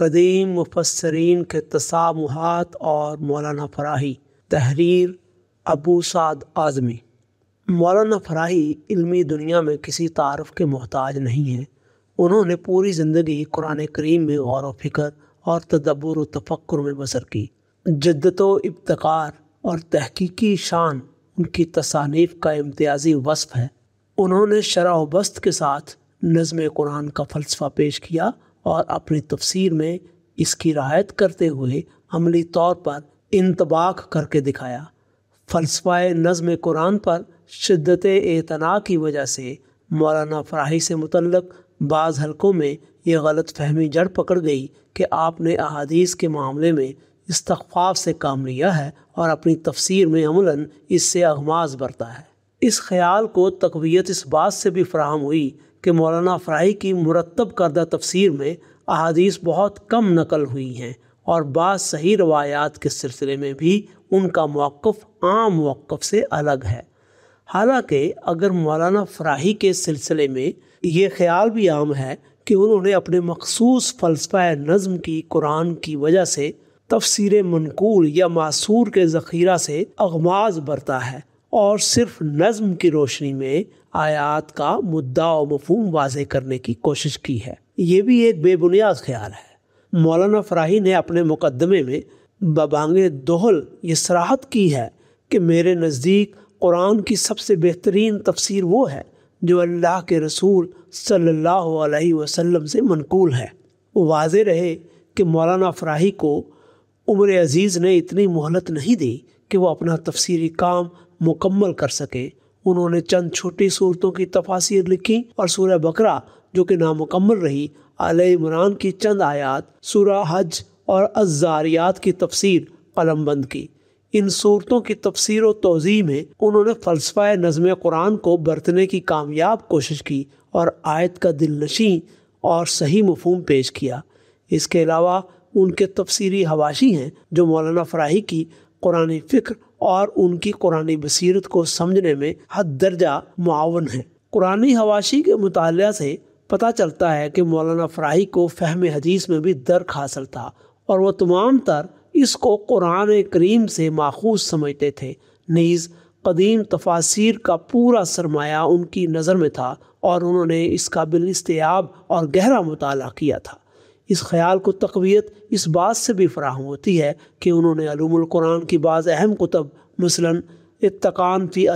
कदीम मुफसरीन के तसामुहात और मौलाना फराही तहरीर अबू साद आज़मी मौलाना फराही इल्मी दुनिया में किसी तारफ़ के मोहताज नहीं हैं उन्होंने पूरी ज़िंदगी कुरान करीम में गौर फिक्र और तदब्बर व तफक्र में बसर की जद्दत इब्तकार और तहकीकी शान उनकी तसानीफ़ का इम्तियाजी वसफ़ है उन्होंने शरा बस्त के साथ नज़म कुरान का फ़लसफ़ा पेश किया और अपनी तफसीर में इसकी रायत करते हुए अमली तौर पर इंतबाक करके दिखाया फ़लसफ़ा नज़म कुरान पर शिद्दत एतना की वजह से मौलाना फ्राही से मुतलक बाज़ हलकों में यह गलत फहमी जड़ पकड़ गई कि आपने अहादीस के मामले में इस्तफ़ाफ़ से काम लिया है और अपनी तफसीर में अमला इससे अगमाज बरता है इस ख्याल को तकवीत इस बात से भी फ्राहम हुई कि मौलाना फ्राही की मुरतब करदा तफसीर में अहादीस बहुत कम नकल हुई हैं और बाद सही रवायात के सिलसिले में भी उनका मौक़ आम मौक़ से अलग है हालांकि अगर मौलाना फ्राही के सिलसिले में ये ख्याल भी आम है कि उन्होंने अपने मखसूस फ़लसफ़ा नज़म की कुरान की वजह से तफसर मनकूल या मासूर के ज़ख़ीरा से अगमाज बरता है और सिर्फ नज़म की रोशनी में आयात का मुद्दा और मफहम वाज करने की कोशिश की है ये भी एक बेबुनियाद ख्याल है मौलाना फ़राही ने अपने मुकदमे में बबांग दोहल ये सराहत की है कि मेरे नज़दीक कुरान की सबसे बेहतरीन तफसीर वो है जो अल्लाह के रसूल सल्लल्लाहु अलैहि वसल्लम से मनकूल है वाज रहे कि मौलाना फ़राही को उम्र अज़ीज़ ने इतनी मोहलत नहीं दी कि वह अपना तफसीरी काम मुकम्मल कर सकें उन्होंने चंद छोटी सूरतों की तफासिर लिखी और सूर्य बकरा जो कि नामुकम्मल रही अल इमरान की चंद आयात सूर्य हज और अजारियात की तफसीर कलमबंद की इन सूरतों की तफसीर और तोज़ी में उन्होंने फ़लसफ़ा नज़म कुरान को बरतने की कामयाब कोशिश की और आयत का दिल नशी और सही मफहम पेश किया इसके अलावा उनके तफसीरी हवाशी हैं जो मौलाना फ्राही की कुरानी फ़िक्र और उनकी कुरानी बसीरत को समझने में हद दर्जा मुआवन है कुरानी हवाशी के मुताल से पता चलता है कि मौलाना फ्राही को फहम हदीस में भी दर्क हासिल था और वह तमाम तर इसको कुरान करीम से माखूज समझते थे नीज़ कदीम तफासिर का पूरा सरमाया उनकी नज़र में था और उन्होंने इसका बिलस्तियाब और गहरा मुताल किया था इस ख्याल को तकवीत इस बात से भी फराहम होती है कि उन्होंने कुरान की बाज़ अहम कुतब मसलन इतकान फ़ी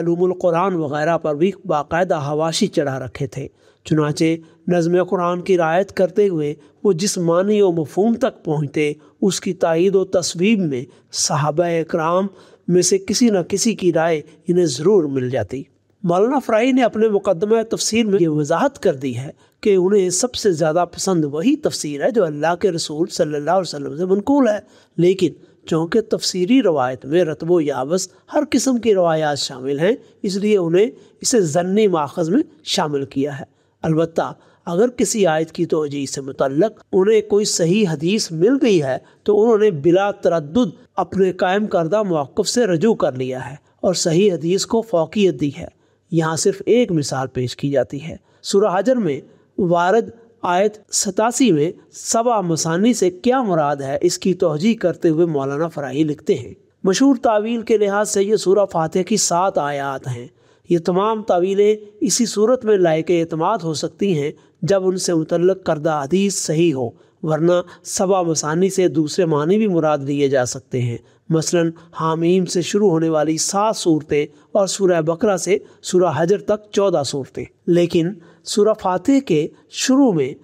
कुरान वगैरह पर भी बाकायदा हवाशी चढ़ा रखे थे चुनाचे नज़म कुरान की रायत करते हुए वो जिस मानी व मफहम तक पहुँचते उसकी तइद व तस्वीब में साहब कराम में से किसी न किसी की राय इन्हें ज़रूर मिल जाती मौलाना फ्राई ने अपने मुकदमे तफसीर में ये वजाहत कर दी है कि उन्हें सबसे ज़्यादा पसंद वही तफसीर है जो अल्लाह के रसूल सल्ला अलैहि से मनकूल है लेकिन चूँकि तफसीरी रवायत में रतबो यावस हर किस्म की रवायात शामिल हैं इसलिए उन्हें इसे जन्नी माखज़ में शामिल किया है अलबत् अगर किसी आयत की तोजी से मुतल उन्हें कोई सही हदीस मिल गई है तो उन्होंने बिला तरद अपने कायम करदा मौक़ से रजू कर लिया है और सही हदीस को फ़ौकियत दी है यहाँ सिर्फ एक मिसाल पेश की जाती है सुरहजर में वारद आयत सतासी में सबा मसानी से क्या मुराद है इसकी तोजी करते हुए मौलाना फराही लिखते हैं मशहूर तावील के लिहाज से ये सूर फातह की सात आयात हैं ये तमाम तावीलें इसी सूरत में लायक अतमाद हो सकती हैं जब उनसे मुतल करदा हदीस सही हो वरना सबा मसानी से दूसरे मानी भी मुराद लिए जा सकते हैं मसलन हामीम से शुरू होने वाली सात सूरतें और सूरह बकरा से सूरह हजर तक चौदह सूरतें लेकिन सूरह फातह के शुरू में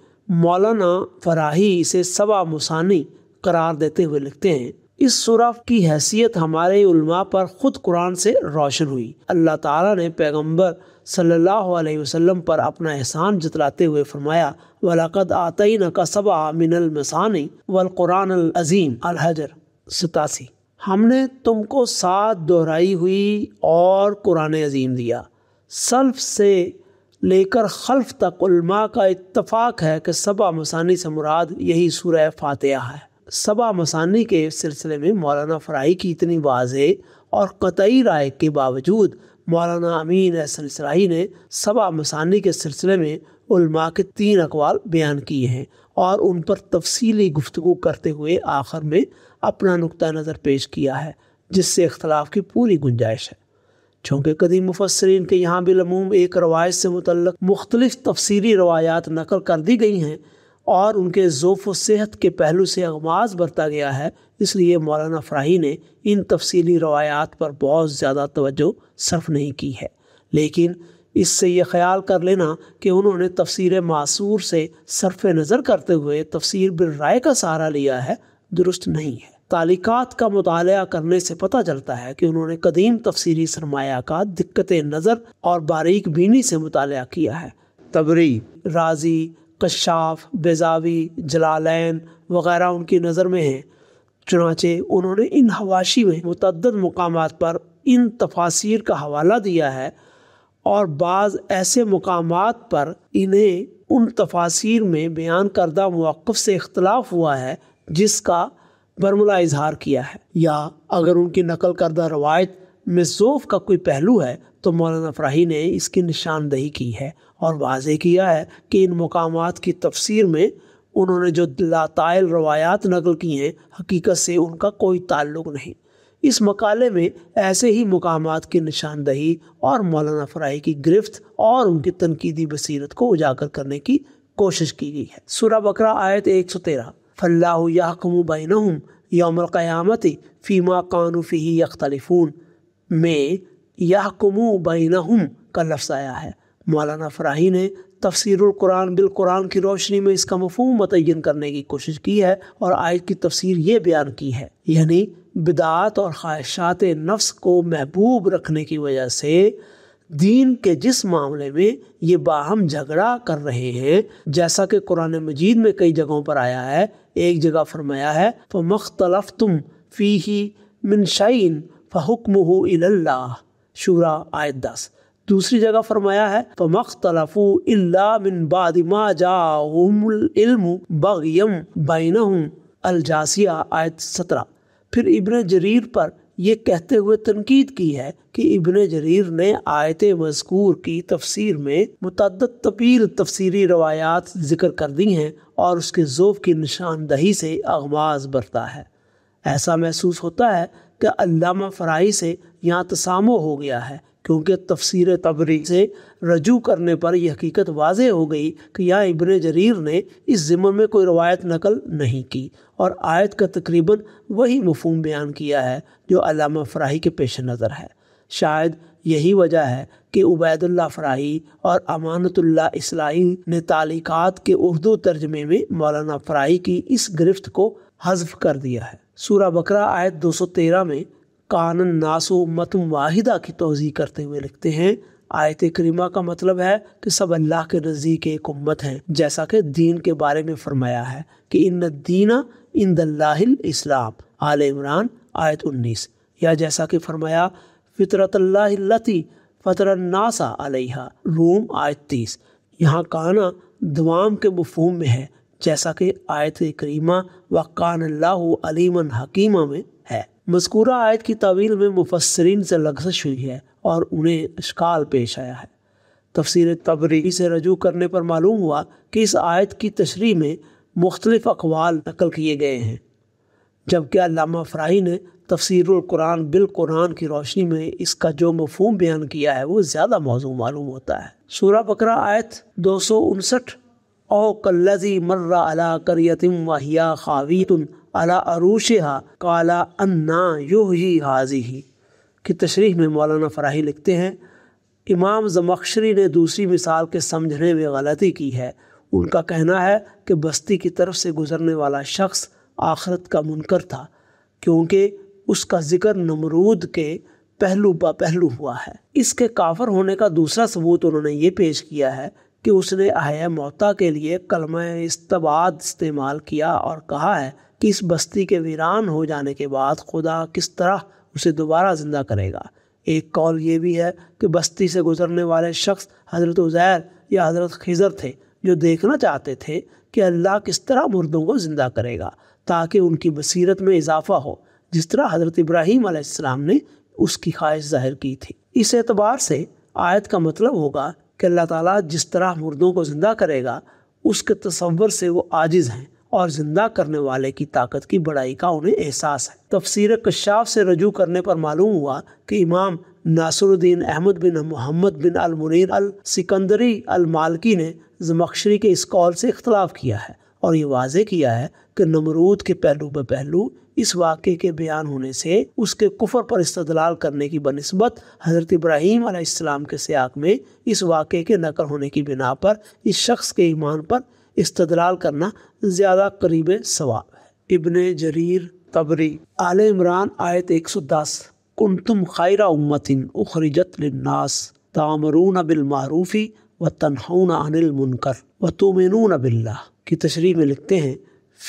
मौलाना फराही इसे सबा मुसानी करार देते हुए लिखते हैं इस सूरह की हैसियत हमारे उल्मा पर ख़ुद कुरान से रोशन हुई अल्लाह ताला ने पैगंबर सल्लल्लाहु अलैहि वसल्लम पर अपना एहसान जतलाते हुए फरमाया वलाकद आतई न का सबा मिनल मसानी वल कुरान अजीम अलहजर सतासी हमने तुमको साथ दोहराई हुई और कुरान अजीम दिया सल्फ से लेकर खल्फ तक उलमा का इतफाक़ है कि सबा मसानी से मुराद यही सूरह फातह है सबा मसानी के सिलसिले में मौलाना फ़राई की इतनी वाजे और कतई राय के बावजूद मौलाना अमीन अहसन सराही ने सबा मसानी के सिलसिले में उलमा के तीन अकवाल बयान किए हैं और उन पर तफसीली गुफ्तु करते हुए आखिर में अपना नुक़ नज़र पेश किया है जिससे इख्तलाफ की पूरी गुंजाइश है चूँकि कदीम मुफसरीन के यहाँ बिलूम एक रवायत से मुतल मुख्तलिफ तफसीली रवायात नकल कर दी गई हैं और उनके ज़ोफ़ सेहत के पहलू से अगमाज बरता गया है इसलिए मौलाना फ्राही ने इन तफसीली रवायात पर बहुत ज़्यादा तोज्जो सर्फ नहीं की है लेकिन इससे ये ख्याल कर लेना कि उन्होंने तफसीर मासूर से सरफ नज़र करते हुए तफसीर बिल राय का सहारा लिया है दुरुस्त नहीं है तालिकात का मताल करने से पता चलता है कि उन्होंने कदीम तफसीरी सरमाया का दिक्कत नज़र और बारीक बीनी से मुताल किया है तबरी राजी कशाफ बेजावी जलालैन वगैरह उनकी नज़र में हैं चुनाचे उन्होंने इन हवाशी में मतदद मकाम पर इन तफासिर का हवाला दिया है और बाज़ ऐसे मकाम पर इन्हें उन तफासिर में बयान करदा मौक़ से इख्तलाफ हुआ है जिसका बरमुला इजहार किया है या अगर उनकी नकल करदा रवायत में जोफ का कोई पहलू है तो मौलाना फ़राही ने इसकी निशानदही की है और वाज किया है कि इन मकाम की तफसीर में उन्होंने जो लातायल रवायात नकल की हैं हकीकत से उनका कोई ताल्लुक नहीं इस मकाले में ऐसे ही मकाम की निशानदही और मौलाना फ़राही की गिरफ्त और उनकी तनकीदी बसीरत को उजागर करने की कोशिश की गई है सूरा बकरा आयत एक सौ तेरह फ़ल्लाह याकम बैनहम क़यामत फ़ीमा कानूफ़ी अख्तलिफून में याकम बैनहम का लफ्स आया है मौलाना फ्राही ने तफसरक़ुरान कुरान की रोशनी में इसका मफहम मतयन करने की कोशिश की है और आयत की तफसीर ये बयान की है यानी बिदात और ख्वाहिशात नफ्स को महबूब रखने की वजह से दीन के जिस मामले में ये बाहम झगड़ा कर रहे हैं जैसा कि कुरान मजीद में कई जगहों पर आया है एक जगह फरमाया है तो मख्तलफ तुम फ़ी ही मिनशाइन हो शूरा आयत दस दूसरी जगह फरमाया है फमख्तलफू इल्लामिन बादिमा जाम बगयम अलजासिया आयत सत्रह फिर इबन जरीर पर ये कहते हुए तनकीद की है कि इबन जरीर ने आयत मजकूर की तफसीर में मतद तपील तफसीरी रवायात ज़िक्र कर दी हैं और उसके ज़ोफ़ की निशानदही से आगमाज बरता है ऐसा महसूस होता है कि अल्लामा फ़राई से यहाँ तसामो हो गया है क्योंकि तफसीर तबरी से रजू करने पर यह हकीकत वाज हो गई कि यहाँ इबन जरीर ने इस ज़िम्मन में कोई रवायत नकल नहीं की और आयत का तकरीबन वही मफहम बयान किया है जो अलामा फ्राही के पेश नज़र है शायद यही वजह है कि उबैदुल्ला फ़्राही और अमानतुल्ला इस्लाही ने तालिकात के उर्दू तर्जमे में मौलाना फ्राही की इस गिरफ्त को हजफ कर दिया है सूरा बकरा आयत 213 में कानन नासो मतम वाहिदा की तोज़ी करते हुए लिखते हैं आयत करीमा का मतलब है कि सब अल्लाह के नज़दीक एक उम्मत हैं जैसा कि दीन के बारे में फरमाया है कि इन दीना इन इस्लाम आल इमरान आयत उन्नीस या जैसा कि फरमाया फितरतल्लाती नासा अलहा रूम आयत तीस यहाँ काना दवाम के मफहम में है जैसा कि आयत करीमा व कान अल्लाह अलीमन हकीमा में मस्कूरा आयत की तवील में मुफसरीन से लखसश हुई है और उन्हें अशकाल पेश आया है तफसर तबरी से रजू करने पर मालूम हुआ कि इस आयत की तशरी में मुख्तलिफ़ अकवाल नकल किए गए हैं जबकि अलामा फ़राही ने तफसरकुरान बिलकुरान की रोशनी में इसका जो मफहम बयान किया है वो ज़्यादा मौजू मालूम होता है सूरा बकरा आयत दो सौ उनसठ ओ कल्लजी मर्रा अला करियतिम वाहिया खावीतुन अला अरूशहा काला अन्ना ही हाजी ही की तशरी में मौलाना फ़राही लिखते हैं इमाम जमक्शरी ने दूसरी मिसाल के समझने में गलती की है उनका कहना है कि बस्ती की तरफ से गुज़रने वाला शख्स आखरत का मुनकर था क्योंकि उसका जिक्र नमरूद के पहलू ब पहलू हुआ है इसके काफर होने का दूसरा सबूत उन्होंने ये पेश किया है कि उसने आया मोता के लिए कलम इस्तबाद इस्तेमाल किया और कहा है कि इस बस्ती के वीरान हो जाने के बाद खुदा किस तरह उसे दोबारा ज़िंदा करेगा एक कॉल ये भी है कि बस्ती से गुजरने वाले शख्स हज़रत उज़ैर या हज़रत खिजर थे जो देखना चाहते थे कि अल्लाह किस तरह मुर्दों को ज़िंदा करेगा ताकि उनकी बसीरत में इजाफा हो जिस तरह हज़रत इब्राहीम आसमाम ने उसकी ख्वाहिश जाहिर की थी इस एतबार से आयत का मतलब होगा कि अल्लाह ताला जिस तरह मुर्दों को ज़िंदा करेगा उसके तसवर से वो आजिज़ हैं और जिंदा करने वाले की ताकत की बड़ाई का उन्हें एहसास है तफसीर कशाफ से रजू करने पर मालूम हुआ कि इमाम नासरुद्दीन अहमद बिन मोहम्मद बिन अलमुनीर अल सिकंदरी अल मालकी ने जमक्शरी के इस कौल से इख्तलाफ किया है और ये वाजे किया है कि नमरूद के पहलू ब पहलू इस वाक़े के बयान होने से उसके कुफर पर इस्तलाल करने की बनस्बत हज़रत इब्राहीम के सयाक में इस वाक़े के नकल होने की बिना पर इस शख्स के ईमान पर इस्तलाल करना ज़्यादा करीब सवाब है इबन जरीर तबरी आल इमरान आयत एक सौ दस कुन खैरा उम्मतिन उखरिजत लन्नास तामरून बिलमारूफ़ी व तनहून अनिल मुनकर व तुमिन बिल्ला की तशरी में लिखते हैं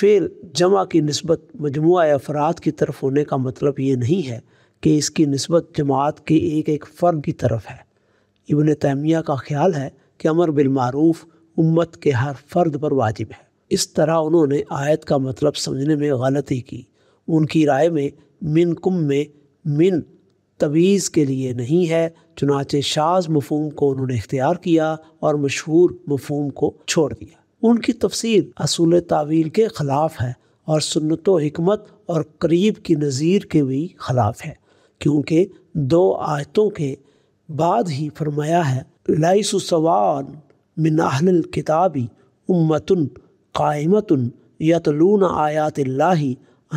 फ़ेल जमा की नस्बत मजमू अफराद की तरफ होने का मतलब ये नहीं है कि इसकी नस्बत जमात के एक एक फ़र्द की तरफ है इबन तैमिया का ख्याल है कि अमर बिलमारूफ़ उम्मत के हर फर्द पर वाजिब है इस तरह उन्होंने आयत का मतलब समझने में गलती की उनकी राय में मिन कुम में मिन तवीज़ के लिए नहीं है चुनाचे शाज मफहम को उन्होंने इख्तियार किया और मशहूर मफहम को छोड़ दिया उनकी तफसीर असूल तावील के ख़िलाफ़ है और सुनत हमत और करीब की नज़ीर के भी ख़िलाफ़ है क्योंकि दो आयतों के बाद ही फरमाया है लाइसवान मिन अहल किताबी उम्मतन कायमतन यतलून आयात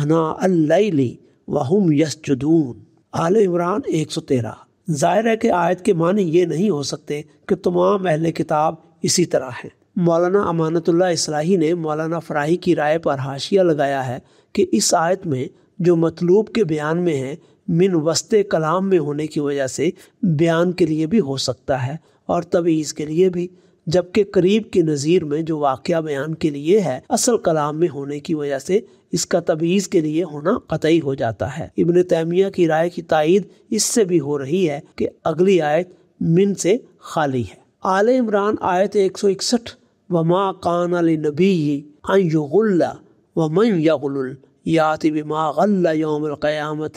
अना अल्ली वहम यसजुदून आल इमरान एक सौ तेरह ज़ाहिर है कि आयत के मानी ये नहीं हो सकते कि तमाम अहल किताब इसी तरह हैं मौलाना अमानतुल्ला इसलाही ने मौलाना फ़राही की राय पर हाशिया लगाया है कि इस आयत में जो मतलूब के बयान में है मिन वस्ते कलाम में होने की वजह से बयान के लिए भी हो सकता है और तभी इसके लिए भी जबकि करीब की नज़ीर में जो वाक़ बयान के लिए है असल कलाम में होने की वजह से इसका तबीज़ के लिए होना कतई हो जाता है इबन तैमिया की राय की तइद इससे भी हो रही है कि अगली आयत मिन से खाली है आल इमरान आयत एक सौ इकसठ वमा कान नबी अल्ला वमन यगुल याति बिमा गल्ला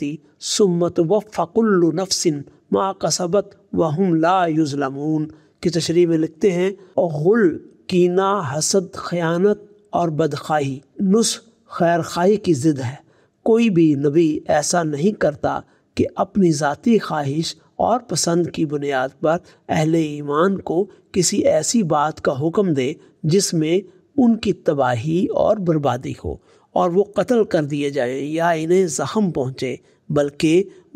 सुमत वफ़कुल्ल नफसिन मा कसबत वहम ला युजलमून की तशरी में लिखते हैं गुल कीना हसद ख़यानत और बदखाही नुस खैर खाही की ज़िद है कोई भी नबी ऐसा नहीं करता कि अपनी ज़ाती ख्वाहिश और पसंद की बुनियाद पर अहल ईमान को किसी ऐसी बात का हुक्म दे जिसमें उनकी तबाही और बर्बादी हो और वो कत्ल कर दिए जाएं या इन्हें ज़ख़म पहुँचे बल्कि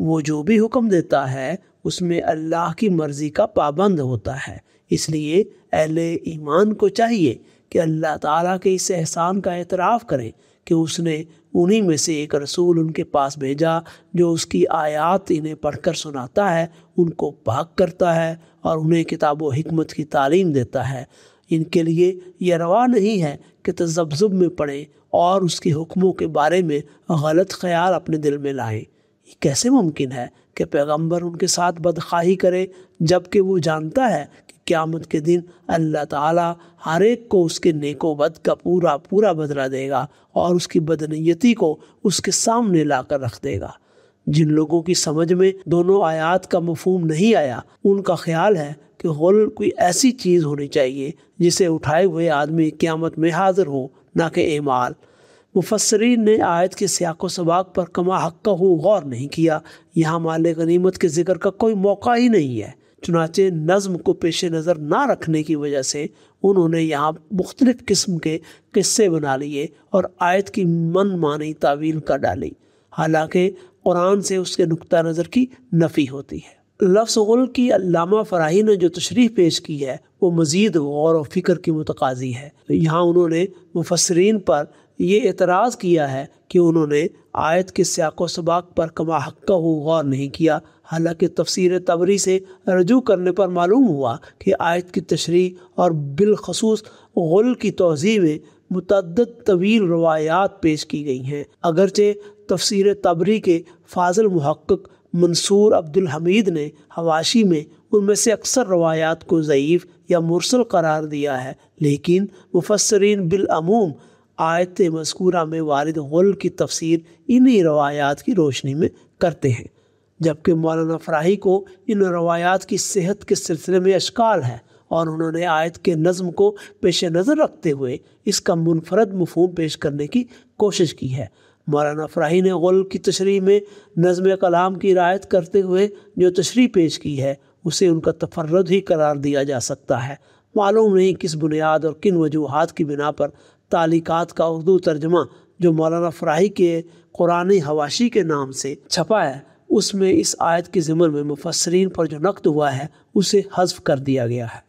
वो जो भी हुक्म देता है उसमें अल्लाह की मर्ज़ी का पाबंद होता है इसलिए अहल ईमान को चाहिए कि अल्लाह ताला के इस एहसान का एतराफ़ करें कि उसने उन्हीं में से एक रसूल उनके पास भेजा जो उसकी आयात इन्हें पढ़कर सुनाता है उनको पाक करता है और उन्हें किताब हमत की तालीम देता है इनके लिए यह रवा नहीं है कि तजब्ज़ुब में पढ़ें और उसके हुक्मों के बारे में गलत ख्याल अपने दिल में लाएँ कैसे मुमकिन है कि पैगंबर उनके साथ बदखाही करे जबकि वो जानता है कि क़्यामत के दिन अल्लाह ताला हर एक को उसके नेकोबद का पूरा पूरा बदला देगा और उसकी बदनीयती को उसके सामने ला कर रख देगा जिन लोगों की समझ में दोनों आयात का मफहम नहीं आया उनका ख्याल है कि गुल कोई ऐसी चीज़ होनी चाहिए जिसे उठाए हुए आदमी क़्यामत में हाजिर हो ना कि एमाल मुफसरीन ने आयत के सियाक सबाक पर कमा हक का हूँ गौर नहीं किया यहाँ माल गनीमत के जिक्र का कोई मौका ही नहीं है चुनाचे नज़म को पेश नज़र ना रखने की वजह से उन्होंने यहाँ मुख्तलिफ़ किस्म के किस्से बना लिए और आयत की मन मानी तावील कर डाली हालांकि कुरान से उसके नुक़ नज़र की नफ़ी होती है लफ्स गुल की अलामा फ़राही ने जो तशरीह पेश की है वो मज़ीद गौर व फिक्र की मतकाजी है यहाँ उन्होंने मुफसरीन पर ये एतराज़ किया है कि उन्होंने आयत के स्याको सबाक पर कमा हक्का हो गौर नहीं किया हालांकि तफसीर तबरी से रजू करने पर मालूम हुआ कि आयत की तशरी और बिलखसूस गुल की तोज़ी में मतद तवील रवायात पेश की गई हैं अगरचे तफसीर तबरी के फाजिल महक्क मंसूर अब्दुल हमीद ने हवाशी में उनमें से अक्सर रवायात को ज़यीफ़ या मुरसल करार दिया है लेकिन मुफसरीन बिलमूम आयत मस्कूरा में वारद हल की तफसीर इन्हीं रवायात की रोशनी में करते हैं जबकि मौलाना फ्राही को इन रवायात की सेहत के सिलसिले में अशकाल है और उन्होंने आयत के नज़म को पेश नज़र रखते हुए इसका मुनफरद मफहम पेश करने की कोशिश की है मौलाना फ्राही ने गल की तशरी में नज़म कलाम की रायत करते हुए जो तशरी पेश की है उसे उनका तफरद ही करार दिया जा सकता है मालूम नहीं किस बुनियाद और किन वजूहत की बिना पर तालिकात का उर्दू तर्जमा जो मौलाना फ्राही के कुरान हवाशी के नाम से छपा है उसमें इस आयत के ज़िमन में मुफसरीन पर जो नक्द हुआ है उसे हजफ कर दिया गया है